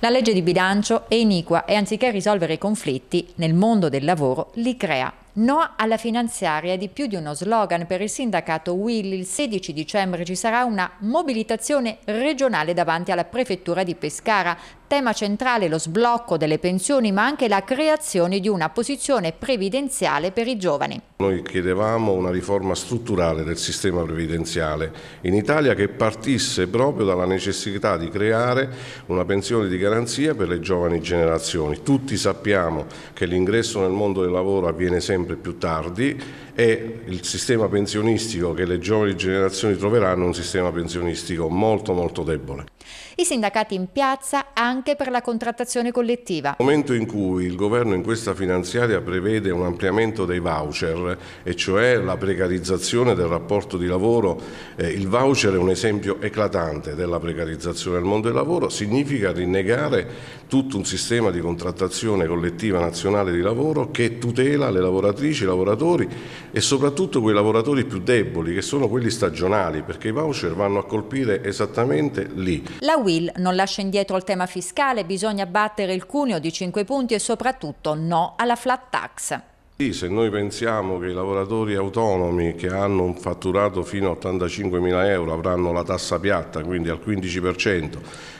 La legge di bilancio è iniqua e anziché risolvere i conflitti nel mondo del lavoro li crea. No alla finanziaria di più di uno slogan per il sindacato Will. Il 16 dicembre ci sarà una mobilitazione regionale davanti alla prefettura di Pescara. Tema centrale lo sblocco delle pensioni ma anche la creazione di una posizione previdenziale per i giovani. Noi chiedevamo una riforma strutturale del sistema previdenziale in Italia che partisse proprio dalla necessità di creare una pensione di garanzia per le giovani generazioni. Tutti sappiamo che l'ingresso nel mondo del lavoro avviene sempre sempre più tardi e il sistema pensionistico che le giovani generazioni troveranno è un sistema pensionistico molto molto debole. I sindacati in piazza anche per la contrattazione collettiva. Nel momento in cui il governo in questa finanziaria prevede un ampliamento dei voucher, e cioè la precarizzazione del rapporto di lavoro, eh, il voucher è un esempio eclatante della precarizzazione del mondo del lavoro, significa rinnegare tutto un sistema di contrattazione collettiva nazionale di lavoro che tutela le lavorazioni lavoratrici, lavoratori e soprattutto quei lavoratori più deboli che sono quelli stagionali perché i voucher vanno a colpire esattamente lì. La Will non lascia indietro il tema fiscale, bisogna battere il cuneo di 5 punti e soprattutto no alla flat tax. Sì, se noi pensiamo che i lavoratori autonomi che hanno un fatturato fino a 85 mila euro avranno la tassa piatta, quindi al 15%,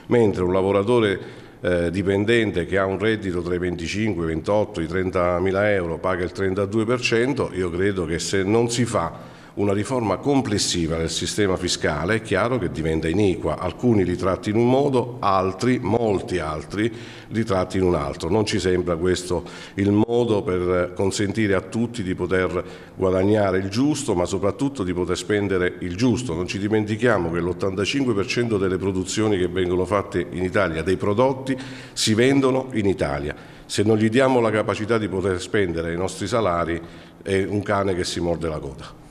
mentre un lavoratore eh, dipendente che ha un reddito tra i 25, i 28, i 30 mila euro paga il 32%, io credo che se non si fa una riforma complessiva del sistema fiscale è chiaro che diventa iniqua, alcuni li tratti in un modo, altri, molti altri, li tratti in un altro. Non ci sembra questo il modo per consentire a tutti di poter guadagnare il giusto, ma soprattutto di poter spendere il giusto. Non ci dimentichiamo che l'85% delle produzioni che vengono fatte in Italia, dei prodotti, si vendono in Italia. Se non gli diamo la capacità di poter spendere i nostri salari è un cane che si morde la coda.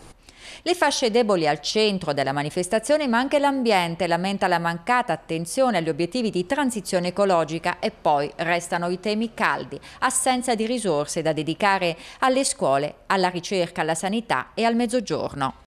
Le fasce deboli al centro della manifestazione ma anche l'ambiente lamenta la mancata attenzione agli obiettivi di transizione ecologica e poi restano i temi caldi, assenza di risorse da dedicare alle scuole, alla ricerca, alla sanità e al mezzogiorno.